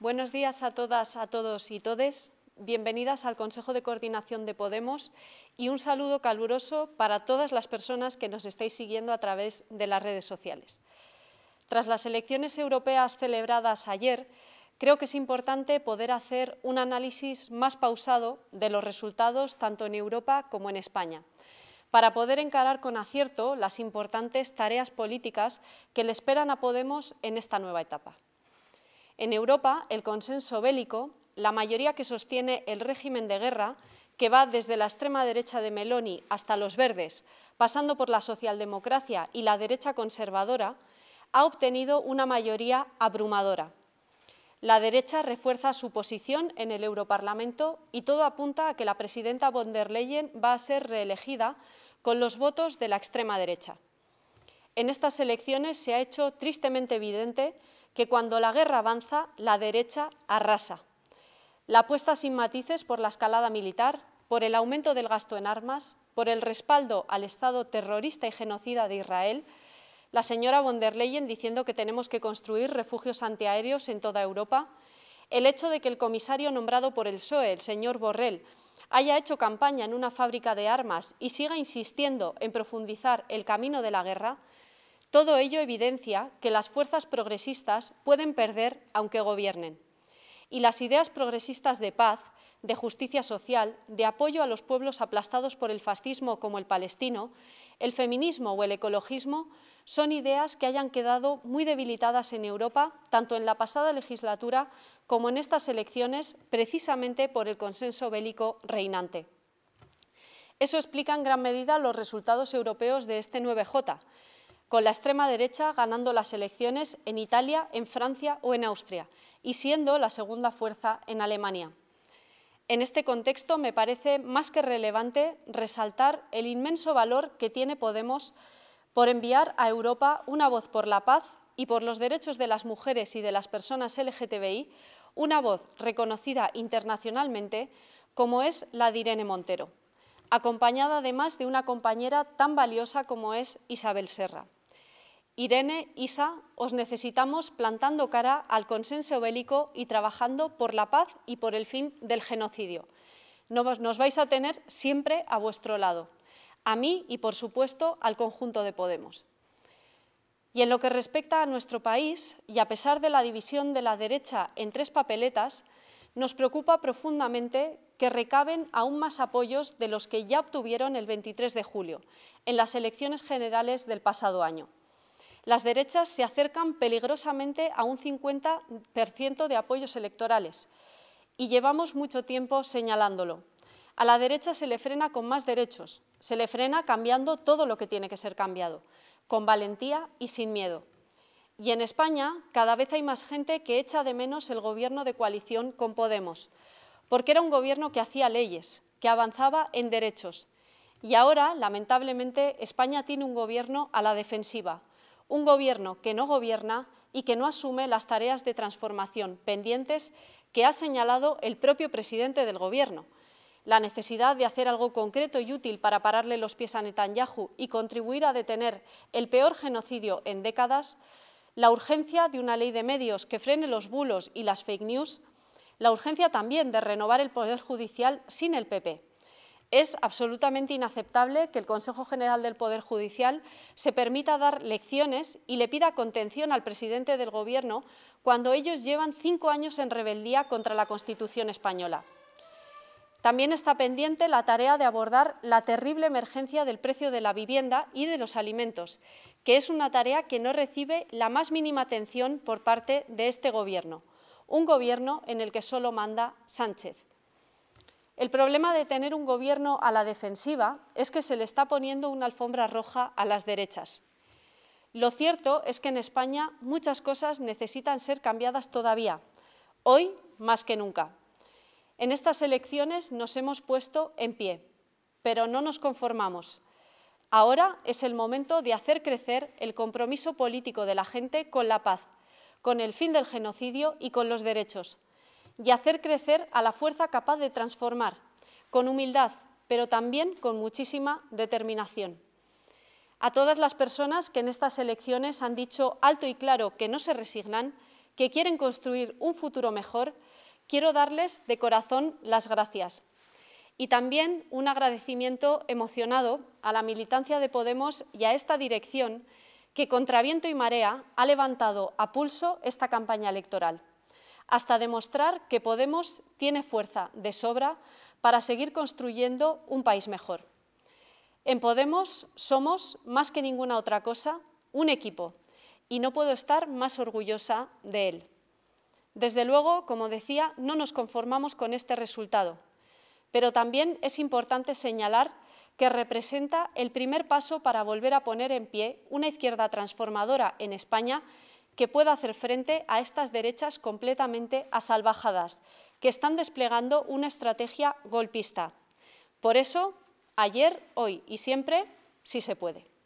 Buenos días a todas, a todos y todes. Bienvenidas al Consejo de Coordinación de Podemos y un saludo caluroso para todas las personas que nos estáis siguiendo a través de las redes sociales. Tras las elecciones europeas celebradas ayer, creo que es importante poder hacer un análisis más pausado de los resultados tanto en Europa como en España para poder encarar con acierto las importantes tareas políticas que le esperan a Podemos en esta nueva etapa. En Europa, el consenso bélico, la mayoría que sostiene el régimen de guerra, que va desde la extrema derecha de Meloni hasta los verdes, pasando por la socialdemocracia y la derecha conservadora, ha obtenido una mayoría abrumadora. La derecha refuerza su posición en el Europarlamento y todo apunta a que la presidenta von der Leyen va a ser reelegida con los votos de la extrema derecha. En estas elecciones se ha hecho tristemente evidente que cuando la guerra avanza, la derecha arrasa. La apuesta sin matices por la escalada militar, por el aumento del gasto en armas, por el respaldo al Estado terrorista y genocida de Israel, la señora von der Leyen diciendo que tenemos que construir refugios antiaéreos en toda Europa, el hecho de que el comisario nombrado por el PSOE, el señor Borrell, haya hecho campaña en una fábrica de armas y siga insistiendo en profundizar el camino de la guerra, todo ello evidencia que las fuerzas progresistas pueden perder aunque gobiernen. Y las ideas progresistas de paz, de justicia social, de apoyo a los pueblos aplastados por el fascismo como el palestino, el feminismo o el ecologismo son ideas que hayan quedado muy debilitadas en Europa, tanto en la pasada legislatura como en estas elecciones, precisamente por el consenso bélico reinante. Eso explica en gran medida los resultados europeos de este 9J, con la extrema derecha ganando las elecciones en Italia, en Francia o en Austria, y siendo la segunda fuerza en Alemania. En este contexto me parece más que relevante resaltar el inmenso valor que tiene Podemos por enviar a Europa una voz por la paz y por los derechos de las mujeres y de las personas LGTBI, una voz reconocida internacionalmente como es la de Irene Montero, acompañada además de una compañera tan valiosa como es Isabel Serra. Irene, Isa, os necesitamos plantando cara al consenso bélico y trabajando por la paz y por el fin del genocidio. Nos vais a tener siempre a vuestro lado, a mí y por supuesto al conjunto de Podemos. Y en lo que respecta a nuestro país, y a pesar de la división de la derecha en tres papeletas, nos preocupa profundamente que recaben aún más apoyos de los que ya obtuvieron el 23 de julio, en las elecciones generales del pasado año. Las derechas se acercan peligrosamente a un 50% de apoyos electorales y llevamos mucho tiempo señalándolo. A la derecha se le frena con más derechos, se le frena cambiando todo lo que tiene que ser cambiado, con valentía y sin miedo. Y en España cada vez hay más gente que echa de menos el gobierno de coalición con Podemos, porque era un gobierno que hacía leyes, que avanzaba en derechos. Y ahora, lamentablemente, España tiene un gobierno a la defensiva, un gobierno que no gobierna y que no asume las tareas de transformación pendientes que ha señalado el propio presidente del Gobierno. La necesidad de hacer algo concreto y útil para pararle los pies a Netanyahu y contribuir a detener el peor genocidio en décadas, la urgencia de una ley de medios que frene los bulos y las fake news, la urgencia también de renovar el Poder Judicial sin el PP. Es absolutamente inaceptable que el Consejo General del Poder Judicial se permita dar lecciones y le pida contención al presidente del Gobierno cuando ellos llevan cinco años en rebeldía contra la Constitución española. También está pendiente la tarea de abordar la terrible emergencia del precio de la vivienda y de los alimentos, que es una tarea que no recibe la más mínima atención por parte de este Gobierno, un Gobierno en el que solo manda Sánchez. El problema de tener un gobierno a la defensiva es que se le está poniendo una alfombra roja a las derechas. Lo cierto es que en España muchas cosas necesitan ser cambiadas todavía, hoy más que nunca. En estas elecciones nos hemos puesto en pie, pero no nos conformamos. Ahora es el momento de hacer crecer el compromiso político de la gente con la paz, con el fin del genocidio y con los derechos, y hacer crecer a la fuerza capaz de transformar, con humildad, pero también con muchísima determinación. A todas las personas que en estas elecciones han dicho alto y claro que no se resignan, que quieren construir un futuro mejor, quiero darles de corazón las gracias. Y también un agradecimiento emocionado a la militancia de Podemos y a esta dirección que contra viento y marea ha levantado a pulso esta campaña electoral hasta demostrar que Podemos tiene fuerza de sobra para seguir construyendo un país mejor. En Podemos somos, más que ninguna otra cosa, un equipo y no puedo estar más orgullosa de él. Desde luego, como decía, no nos conformamos con este resultado, pero también es importante señalar que representa el primer paso para volver a poner en pie una izquierda transformadora en España que pueda hacer frente a estas derechas completamente asalvajadas, que están desplegando una estrategia golpista. Por eso, ayer, hoy y siempre, sí se puede.